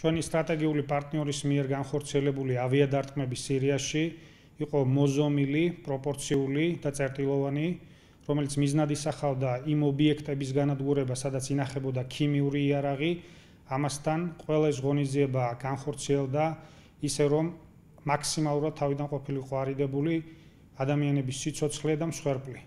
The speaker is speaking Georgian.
ჩვენი სტრატეგიული პარტნიორის მიერ განხორციელებული ავიადარტყმების სირიაში იყო მოზომილი, პროპორციული და წერტილოვანი, რომელიც მიზნად ისახავდა იმ ობიექტების განადგურება, სადაც ინახებოდა ქიმიური იარაღი, ამასთან ყველა ეს ღონისძიება განხორციელდა ისე რომ მაქსიმალურად თავიდან ყოფილიყო არიდებული ადამიანების სიცოცხლე და მსხვერპლი.